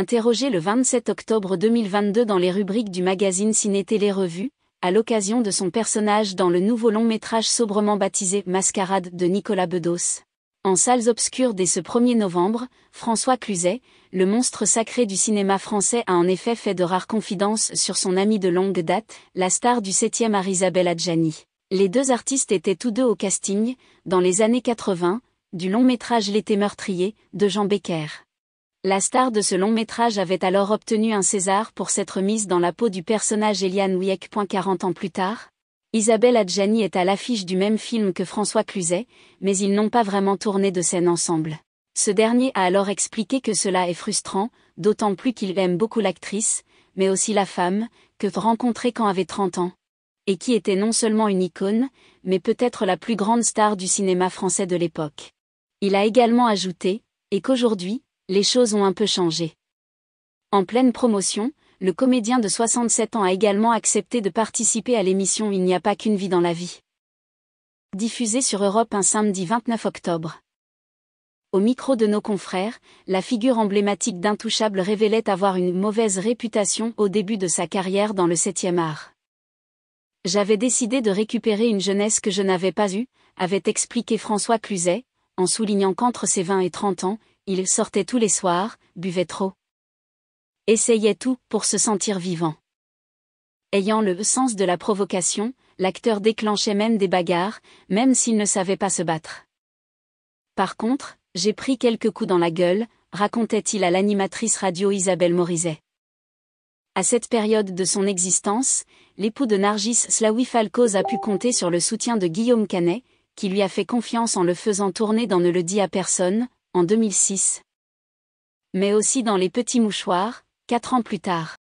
interrogé le 27 octobre 2022 dans les rubriques du magazine Ciné-Télé Revue, à l'occasion de son personnage dans le nouveau long métrage sobrement baptisé Mascarade de Nicolas Bedos. En salles obscures dès ce 1er novembre, François Cluzet, le monstre sacré du cinéma français a en effet fait de rares confidences sur son ami de longue date, la star du 7e Isabelle Adjani. Les deux artistes étaient tous deux au casting, dans les années 80, du long métrage L'été meurtrier, de Jean Becker. La star de ce long métrage avait alors obtenu un César pour s'être mise dans la peau du personnage Eliane Wieck. 40 ans plus tard, Isabelle Adjani est à l'affiche du même film que François Cluzet, mais ils n'ont pas vraiment tourné de scène ensemble. Ce dernier a alors expliqué que cela est frustrant, d'autant plus qu'il aime beaucoup l'actrice, mais aussi la femme, que rencontrer quand avait 30 ans. Et qui était non seulement une icône, mais peut-être la plus grande star du cinéma français de l'époque. Il a également ajouté, et qu'aujourd'hui, les choses ont un peu changé. En pleine promotion, le comédien de 67 ans a également accepté de participer à l'émission Il n'y a pas qu'une vie dans la vie. Diffusée sur Europe un samedi 29 octobre. Au micro de nos confrères, la figure emblématique d'Intouchable révélait avoir une mauvaise réputation au début de sa carrière dans le 7e art. J'avais décidé de récupérer une jeunesse que je n'avais pas eue, avait expliqué François Cluzet, en soulignant qu'entre ses 20 et 30 ans, il sortait tous les soirs, buvait trop. Essayait tout pour se sentir vivant. Ayant le sens de la provocation, l'acteur déclenchait même des bagarres, même s'il ne savait pas se battre. Par contre, j'ai pris quelques coups dans la gueule, racontait-il à l'animatrice radio Isabelle Morizet. À cette période de son existence, l'époux de Nargis Slawi Falcoz a pu compter sur le soutien de Guillaume Canet, qui lui a fait confiance en le faisant tourner dans Ne le dit à personne, 2006. Mais aussi dans Les Petits Mouchoirs, quatre ans plus tard.